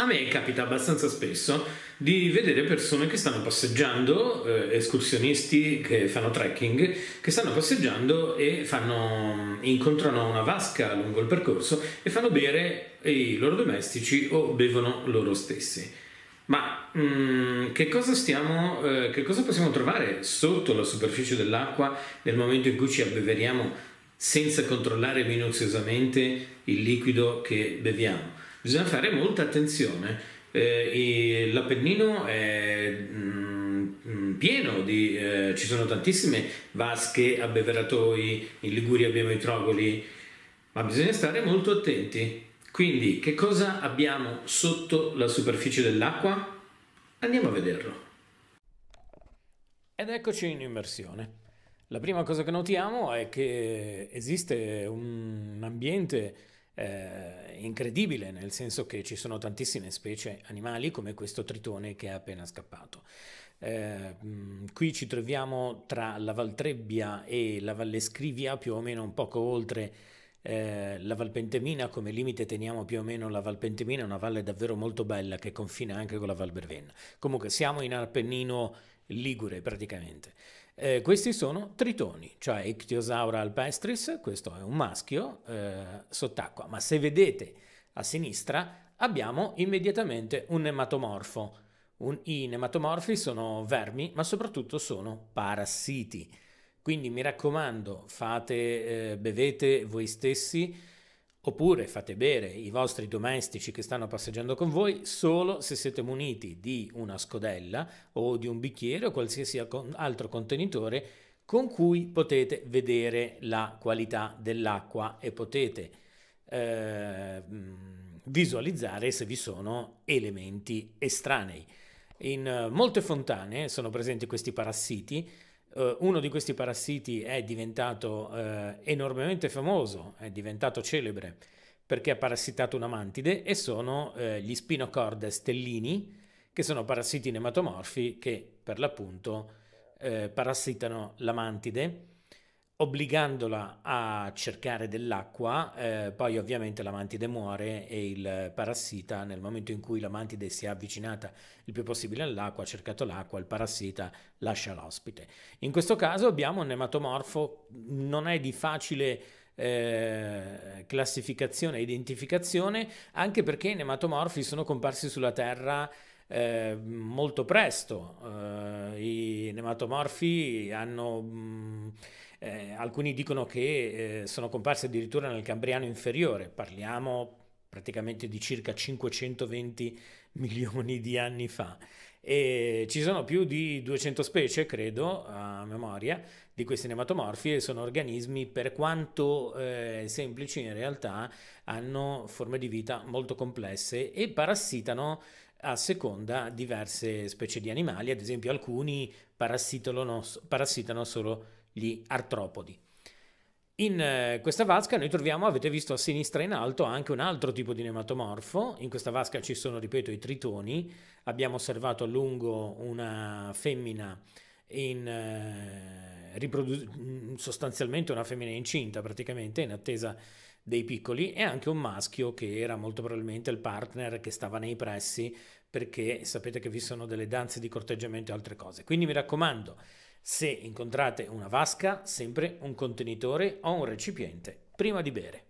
A me capita abbastanza spesso di vedere persone che stanno passeggiando, eh, escursionisti che fanno trekking, che stanno passeggiando e fanno, incontrano una vasca lungo il percorso e fanno bere i loro domestici o bevono loro stessi. Ma mh, mm, che, cosa stiamo, eh, che cosa possiamo trovare sotto la superficie dell'acqua nel momento in cui ci abbeveriamo senza controllare minuziosamente il liquido che beviamo? bisogna fare molta attenzione. Eh, L'Appennino è mh, mm, mm, pieno di, eh, ci sono tantissime vasche, abbeveratoi, in Liguria abbiamo i trogoli, ma bisogna stare molto attenti. Quindi che cosa abbiamo sotto la superficie dell'acqua? Andiamo a vederlo. Ed eccoci in immersione. La prima cosa che notiamo è che esiste un ambiente eh, incredibile, nel senso che ci sono tantissime specie animali come questo tritone che è appena scappato. Eh, mm, qui ci troviamo tra la Valtrebbia e la Valle Scrivia, più o meno un poco oltre eh, la Valpentemina, come limite teniamo più o meno la Valpentemina, una valle davvero molto bella che confina anche con la Val Bervenna. Comunque siamo in Arpennino Ligure praticamente. Eh, questi sono tritoni, cioè Ichthyosaura alpestris, questo è un maschio eh, sott'acqua, ma se vedete a sinistra abbiamo immediatamente un nematomorfo. Un, I nematomorfi sono vermi, ma soprattutto sono parassiti. Quindi mi raccomando, fate, eh, bevete voi stessi Oppure fate bere i vostri domestici che stanno passeggiando con voi solo se siete muniti di una scodella o di un bicchiere o qualsiasi altro contenitore con cui potete vedere la qualità dell'acqua e potete eh, visualizzare se vi sono elementi estranei. In eh, molte fontane sono presenti questi parassiti eh, uno di questi parassiti è diventato uh, enormemente famoso, è diventato celebre perché ha parassitato una mantide e sono uh, gli spinocord stellini, che sono parassiti nematomorfi che per l'appunto parassitano la mantide obbligandola a cercare dell'acqua, eh, poi ovviamente la mantide muore e il parassita nel momento in cui la mantide si è avvicinata il più possibile all'acqua, ha cercato l'acqua, il parassita lascia l'ospite. In questo caso abbiamo un nematomorfo, non è di facile eh, classificazione e identificazione, anche perché i nematomorfi sono comparsi sulla Terra eh, molto presto. Eh, I nematomorfi hanno... Mh, mm, eh, alcuni dicono che eh, sono comparsi addirittura nel Cambriano inferiore, parliamo praticamente di circa 520 milioni di anni fa. E ci sono più di 200 specie, credo, a memoria, di questi nematomorfi e sono organismi per quanto eh, semplici in realtà hanno forme di vita molto complesse e parassitano a seconda diverse specie di animali, ad esempio alcuni parassitano solo gli artropodi. In eh, questa vasca noi troviamo, avete visto a sinistra in alto, anche un altro tipo di nematomorfo. In questa vasca ci sono, ripeto, i tritoni. Abbiamo osservato a lungo una femmina in, eh, mm, sostanzialmente una femmina incinta, praticamente, in attesa dei piccoli e anche un maschio che era molto probabilmente il partner che stava nei pressi perché sapete che vi sono delle danze di corteggiamento e altre cose. Quindi mi raccomando, se incontrate una vasca, sempre un contenitore o un recipiente prima di bere.